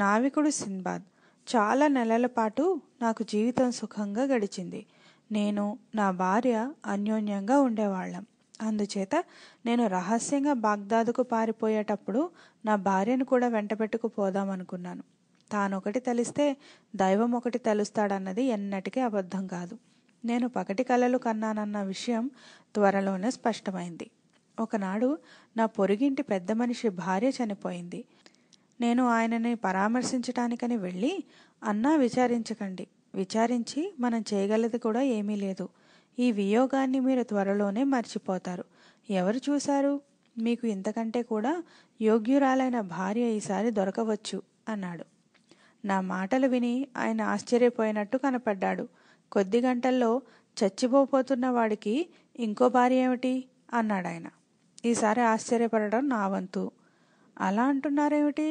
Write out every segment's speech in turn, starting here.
నావికుడు సిన్బాద్ చాలా నెలల పాటు నాకు జీవితం సుఖంగా గడిచింది నేను నా భార్య అన్యోన్యంగా ఉండేవాళ్ళం అందుచేత నేను రహస్యంగా బాగ్దాదుకు పారిపోయేటప్పుడు నా భార్యను కూడా వెంటబెట్టుకుపోదామనుకున్నాను తానొకటి తలిస్తే దైవం ఒకటి తలుస్తాడన్నది ఎన్నటికీ అబద్ధం కాదు నేను పగటి కలలు కన్నానన్న విషయం త్వరలోనే స్పష్టమైంది ఒకనాడు నా పొరుగింటి పెద్ద మనిషి భార్య చనిపోయింది నేను ఆయనని పరామర్శించటానికని వెళ్ళి అన్నా విచారించకండి విచారించి మనం చేయగలది కూడా ఏమీ లేదు ఈ వియోగాన్ని మీరు త్వరలోనే మర్చిపోతారు ఎవరు చూశారు మీకు ఇంతకంటే కూడా యోగ్యురాలైన భార్య ఈసారి దొరకవచ్చు అన్నాడు నా మాటలు విని ఆయన ఆశ్చర్యపోయినట్టు కనపడ్డాడు కొద్ది గంటల్లో చచ్చిపోపోతున్న వాడికి ఇంకో భార్య ఏమిటి అన్నాడాయన ఈసారి ఆశ్చర్యపడడం నా వంతు అలా అంటున్నారేమిటి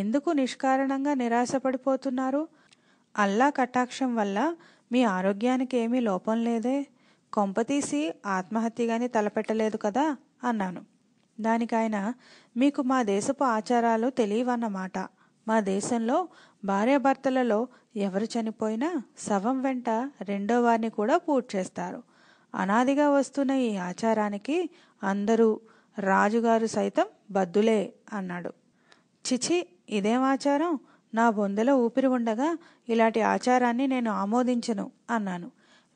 ఎందుకు నిష్కారణంగా నిరాశపడిపోతున్నారు అల్లా కటాక్షం వల్ల మీ ఆరోగ్యానికి ఏమీ లోపం లేదే కొంపతీసి ఆత్మహత్య గాని తలపెట్టలేదు కదా అన్నాను దానికైన మీకు మా దేశపు ఆచారాలు తెలియవన్నమాట మా దేశంలో భార్యాభర్తలలో ఎవరు చనిపోయినా శవం వెంట రెండో వారిని కూడా పూర్తి చేస్తారు అనాదిగా వస్తున్న ఈ ఆచారానికి అందరూ రాజుగారు సైతం బద్దులే అన్నాడు చిచి ఇదేం ఆచారం నా బొందెలో ఊపిరి ఉండగా ఇలాంటి ఆచారాన్ని నేను ఆమోదించను అన్నాను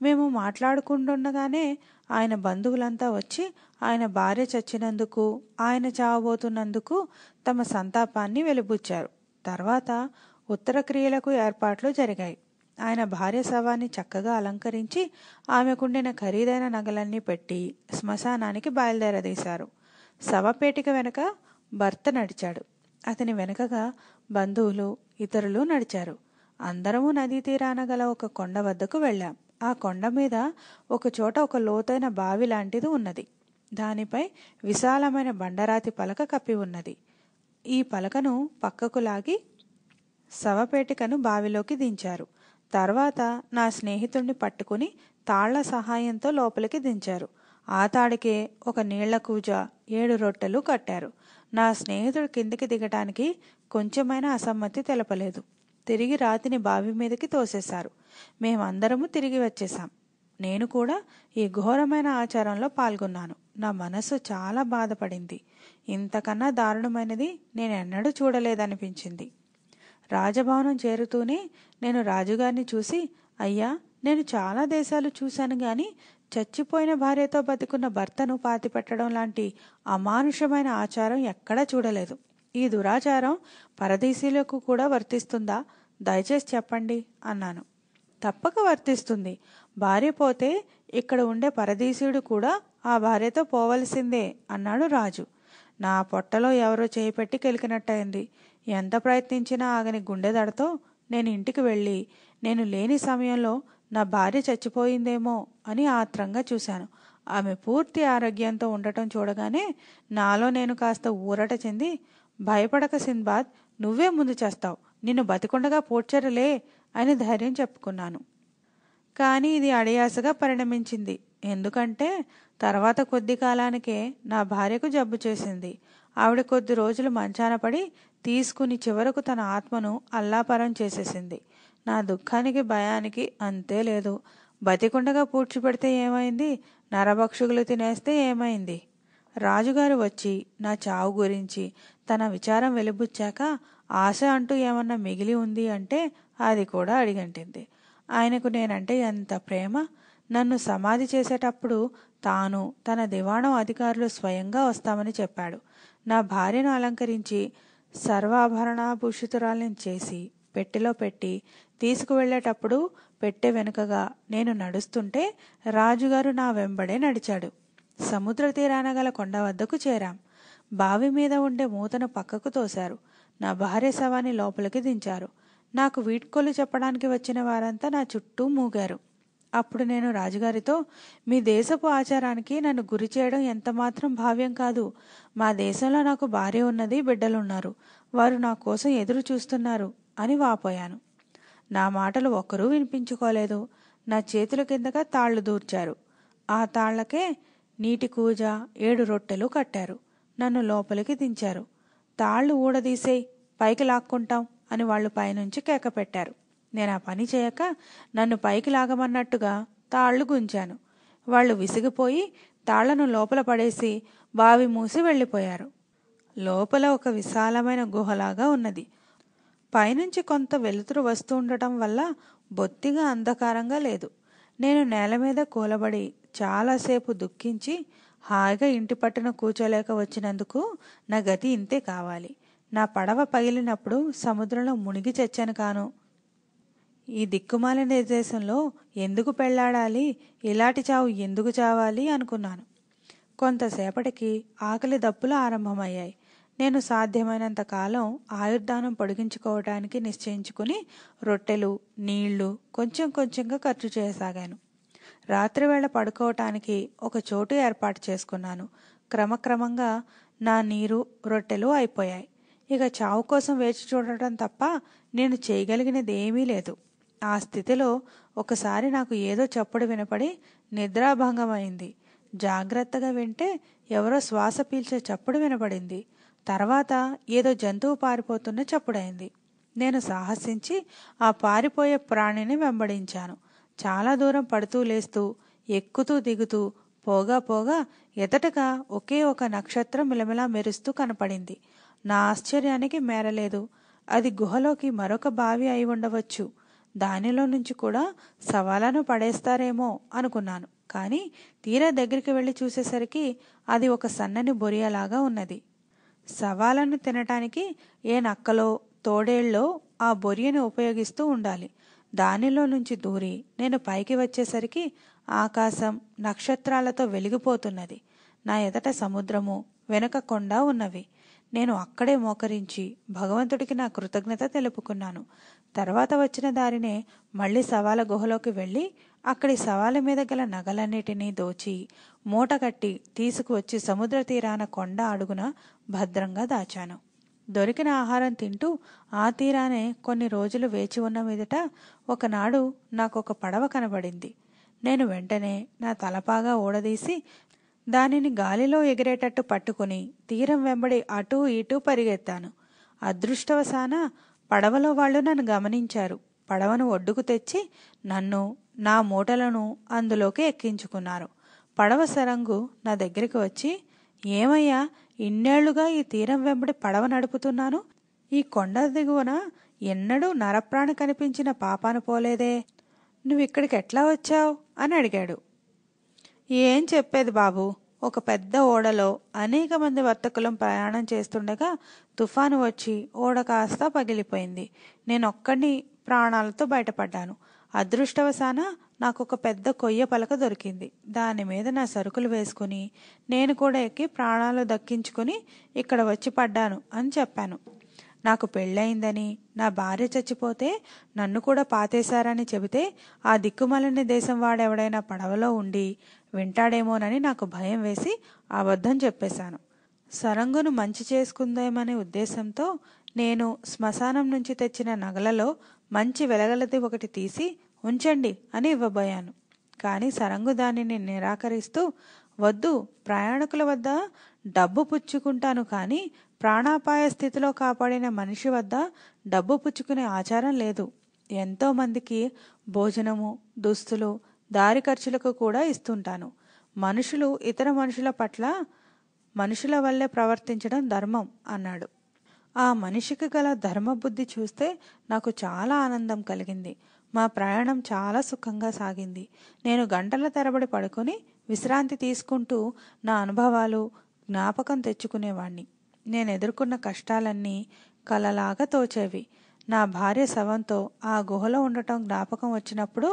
మేము మాట్లాడుకుంటుండగానే ఆయన బంధువులంతా వచ్చి ఆయన భార్య చచ్చినందుకు ఆయన చావబోతున్నందుకు తమ సంతాపాన్ని వెలిబుచ్చారు తర్వాత ఉత్తర క్రియలకు ఏర్పాట్లు జరిగాయి ఆయన భార్య శవాన్ని చక్కగా అలంకరించి ఆమెకుండిన ఖరీదైన నగలన్నీ పెట్టి శ్మశానానికి బయలుదేరదీశారు శవపేటిక వెనుక భర్త నడిచాడు అతని వెనకగా బంధువులు ఇతరులు నడిచారు అందరము నదీ తీరాన గల ఒక కొండ వద్దకు వెళ్ళాం ఆ కొండ మీద ఒకచోట ఒక లోతైన బావి లాంటిది ఉన్నది దానిపై విశాలమైన బండరాతి పలక కప్పి ఉన్నది ఈ పలకను పక్కకు లాగి శవపేటికను బావిలోకి దించారు తర్వాత నా స్నేహితుణ్ణి పట్టుకుని తాళ్ల సహాయంతో లోపలికి దించారు ఆ తాడికే ఒక నీళ్ల కూజ ఏడు రొట్టెలు కట్టారు నా స్నేహితుడు కిందికి దిగటానికి కొంచెమైనా అసమ్మతి తెలపలేదు తిరిగి రాతిని బావి మీదకి తోసేశారు మేమందరము తిరిగి వచ్చేశాం నేను కూడా ఈ ఘోరమైన ఆచారంలో పాల్గొన్నాను నా మనసు చాలా బాధపడింది ఇంతకన్నా దారుణమైనది నేను ఎన్నడూ చూడలేదనిపించింది రాజభవనం చేరుతూనే నేను రాజుగారిని చూసి అయ్యా నేను చాలా దేశాలు చూశాను గాని చచ్చిపోయిన భార్యతో బతికున్న భర్తను పాతిపెట్టడం లాంటి అమానుషమైన ఆచారం ఎక్కడా చూడలేదు ఈ దురాచారం పరదేశీలకు కూడా వర్తిస్తుందా దయచేసి చెప్పండి అన్నాను తప్పక వర్తిస్తుంది భార్య పోతే ఇక్కడ ఉండే పరదేశీయుడు కూడా ఆ భార్యతో పోవలసిందే అన్నాడు రాజు నా పొట్టలో ఎవరో చేయిపెట్టి కెలికినట్టయింది ఎంత ప్రయత్నించినా ఆగని గుండెదడతో నేను ఇంటికి వెళ్ళి నేను లేని సమయంలో నా భార్య చచ్చిపోయిందేమో అని ఆత్రంగా చూశాను ఆమె పూర్తి ఆరోగ్యంతో ఉండటం చూడగానే నాలో నేను కాస్త ఊరట చెంది భయపడక సింబాద్ నువ్వే ముందు చేస్తావు నిన్ను బతికుండగా పోడ్చరలే అని ధైర్యం చెప్పుకున్నాను కానీ ఇది అడియాసగా పరిణమించింది ఎందుకంటే తర్వాత కొద్ది కాలానికే నా భార్యకు జబ్బు చేసింది ఆవిడ కొద్ది రోజులు మంచాన పడి తీసుకుని చివరకు తన ఆత్మను అల్లాపరం చేసేసింది నా దుఃఖానికి భయానికి అంతే లేదు బతికుండగా పూడ్చిపెడితే ఏమైంది నరభక్షుకులు తినేస్తే ఏమైంది రాజుగారు వచ్చి నా చావు గురించి తన విచారం వెలిబుచ్చాక ఆశ అంటూ ఏమన్నా మిగిలి ఉంది అంటే అది కూడా అడిగంటింది ఆయనకు నేనంటే ఎంత ప్రేమ నన్ను సమాధి చేసేటప్పుడు తాను తన దివాణం అధికారులు స్వయంగా వస్తామని చెప్పాడు నా భార్యను అలంకరించి సర్వాభరణాభూషితురాలను చేసి పెట్టెలో పెట్టి తీసుకువెళ్లేటప్పుడు పెట్టె వెనుకగా నేను నడుస్తుంటే రాజుగారు నా వెంబడే నడిచాడు సముద్ర తీరాన గల కొండ వద్దకు చేరాం బావి మీద ఉండే మూతను పక్కకు తోశారు నా భార్య శవాన్ని లోపలికి దించారు నాకు వీడ్కోలు చెప్పడానికి వచ్చిన వారంతా నా చుట్టూ మూగారు అప్పుడు నేను రాజుగారితో మీ దేశపు ఆచారానికి నన్ను గురి చేయడం ఎంతమాత్రం భావ్యం కాదు మా దేశంలో నాకు భార్య ఉన్నది బిడ్డలున్నారు వారు నా కోసం ఎదురు చూస్తున్నారు అని వాపోయాను నా మాటలు ఒక్కరూ వినిపించుకోలేదు నా చేతుల కిందగా తాళ్లు దూర్చారు ఆ తాళ్లకే నీటి కూజ ఏడు రొట్టెలు కట్టారు నన్ను లోపలికి దించారు తాళ్లు ఊడదీసేయి పైకి లాక్కుంటాం అని వాళ్ళు పైనుంచి కేక పెట్టారు నేను ఆ పని చేయక నన్ను పైకి లాగమన్నట్టుగా తాళ్లు గుంచాను వాళ్ళు విసిగిపోయి తాళ్లను లోపల పడేసి బావి మూసి వెళ్ళిపోయారు లోపల ఒక విశాలమైన గుహలాగా ఉన్నది పైనుంచి కొంత వెలుతురు వస్తూ ఉండటం వల్ల బొత్తిగా అంధకారంగా లేదు నేను నేల మీద కూలబడి చాలాసేపు దుఃఖించి హాయిగా ఇంటి పట్టున కూర్చోలేక వచ్చినందుకు నా గతి ఇంతే కావాలి నా పడవ పగిలినప్పుడు సముద్రంలో మునిగి చచ్చాను కాను ఈ దిక్కుమాలిన నిర్దేశంలో ఎందుకు పెళ్లాడాలి ఇలాంటి చావు ఎందుకు చావాలి అనుకున్నాను కొంతసేపటికి ఆకలి దప్పులు ఆరంభమయ్యాయి నేను సాధ్యమైనంత కాలం ఆయుర్దానం పొడిగించుకోవడానికి నిశ్చయించుకుని రొట్టెలు నీళ్లు కొంచెం కొంచెంగా ఖర్చు చేయసాగాను రాత్రివేళ పడుకోవటానికి ఒక చోటు ఏర్పాటు చేసుకున్నాను క్రమక్రమంగా నా నీరు రొట్టెలు అయిపోయాయి ఇక చావు కోసం వేచి చూడటం తప్ప నేను చేయగలిగినది ఏమీ లేదు ఆ స్థితిలో ఒకసారి నాకు ఏదో చప్పుడు వినపడి నిద్రాభంగమైంది జాగ్రత్తగా వింటే ఎవరో శ్వాస పీల్చే చప్పుడు వినపడింది తర్వాత ఏదో జంతువు పారిపోతున్న చప్పుడైంది నేను సాహసించి ఆ పారిపోయే ప్రాణిని వెంబడించాను చాలా దూరం పడుతూ లేస్తూ ఎక్కుతూ దిగుతూ పోగా పోగా ఎదటగా ఒకే ఒక నక్షత్రం మిలమిలా మెరుస్తూ కనపడింది నా ఆశ్చర్యానికి మేరలేదు అది గుహలోకి మరొక బావి అయి ఉండవచ్చు దానిలో నుంచి కూడా సవాలను పడేస్తారేమో అనుకున్నాను కానీ తీరా దగ్గరికి వెళ్ళి చూసేసరికి అది ఒక సన్నని బొరియలాగా ఉన్నది శవాలను తినటానికి ఏ నక్కలో తోడేళ్ళో ఆ బొరియను ఉపయోగిస్తూ ఉండాలి దానిలో నుంచి దూరి నేను పైకి వచ్చేసరికి ఆకాశం నక్షత్రాలతో వెలిగిపోతున్నది నా ఎదట సముద్రము వెనుక కొండ ఉన్నవి నేను అక్కడే మోకరించి భగవంతుడికి నా కృతజ్ఞత తెలుపుకున్నాను తర్వాత వచ్చిన దారినే మళ్ళీ సవాల గుహలోకి వెళ్ళి అక్కడి సవాల మీద గల నగలన్నిటినీ దోచి మూటగట్టి తీసుకువచ్చి సముద్ర తీరాన కొండ అడుగున భద్రంగా దాచాను దొరికిన ఆహారం తింటూ ఆ తీరానే కొన్ని రోజులు వేచి ఉన్న మీదట ఒకనాడు నాకు ఒక పడవ కనబడింది నేను వెంటనే నా తలపాగా ఊడదీసి దానిని గాలిలో ఎగిరేటట్టు పట్టుకుని తీరం వెంబడి అటూ ఇటూ పరిగెత్తాను అదృష్టవశాన పడవలో వాళ్ళు నన్ను గమనించారు పడవను ఒడ్డుకు తెచ్చి నన్ను నా మూటలను అందులోకి ఎక్కించుకున్నారు పడవ సరంగు నా దగ్గరికి వచ్చి ఏమయ్యా ఇన్నేళ్లుగా ఈ తీరం వెంబడి పడవ నడుపుతున్నాను ఈ కొండ దిగువన ఎన్నడూ నరప్రాణి కనిపించిన పాపాను పోలేదే నువ్విక్కడికి ఎట్లా వచ్చావు అని అడిగాడు ఏం చెప్పేది బాబు ఒక పెద్ద ఓడలో అనేక మంది వర్తకులం ప్రయాణం చేస్తుండగా తుఫాను వచ్చి ఓడ కాస్త పగిలిపోయింది నేనొక్కడిని ప్రాణాలతో బయటపడ్డాను అదృష్టవశాన నాకు ఒక పెద్ద కొయ్య పలక దొరికింది దాని మీద నా సరుకులు వేసుకుని నేను కూడా ఎక్కి ప్రాణాలు దక్కించుకుని ఇక్కడ వచ్చి పడ్డాను అని చెప్పాను నాకు పెళ్ళయిందని నా భార్య చచ్చిపోతే నన్ను కూడా పాతేశారని చెబితే ఆ దిక్కుమలని దేశం వాడెవడైనా పడవలో ఉండి వింటాడేమోనని నాకు భయం వేసి అబద్ధం చెప్పేశాను సరంగును మంచి చేసుకుందామనే ఉద్దేశంతో నేను శ్మశానం నుంచి తెచ్చిన నగలలో మంచి వెలగలది ఒకటి తీసి ఉంచండి అని ఇవ్వబోయాను కానీ సరంగు దానిని నిరాకరిస్తూ వద్దు ప్రయాణికుల వద్ద డబ్బు పుచ్చుకుంటాను కానీ ప్రాణాపాయ స్థితిలో కాపాడిన మనిషి వద్ద డబ్బు పుచ్చుకునే ఆచారం లేదు ఎంతోమందికి భోజనము దుస్తులు దారి ఖర్చులకు కూడా ఇస్తుంటాను మనుషులు ఇతర మనుషుల పట్ల మనుషుల వల్లే ప్రవర్తించడం ధర్మం అన్నాడు ఆ మనిషికి గల ధర్మబుద్ధి చూస్తే నాకు చాలా ఆనందం కలిగింది మా ప్రయాణం చాలా సుఖంగా సాగింది నేను గంటల తరబడి పడుకొని విశ్రాంతి తీసుకుంటూ నా అనుభవాలు జ్ఞాపకం తెచ్చుకునేవాణ్ణి నేను ఎదుర్కొన్న కష్టాలన్నీ కలలాగా తోచేవి నా భార్య శవంతో ఆ గుహలో ఉండటం జ్ఞాపకం వచ్చినప్పుడు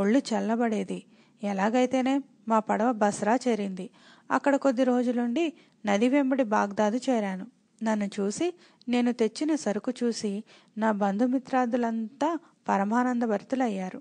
ఒళ్ళు చల్లబడేది ఎలాగైతేనే మా పడవ బస్రా చేరింది అక్కడ కొద్ది రోజులుండి నది వెంబడి బాగ్దాదు చేరాను నన్ను చూసి నేను తెచ్చిన సరుకు చూసి నా బంధుమిత్రాదులంతా పరమానంద భరితులయ్యారు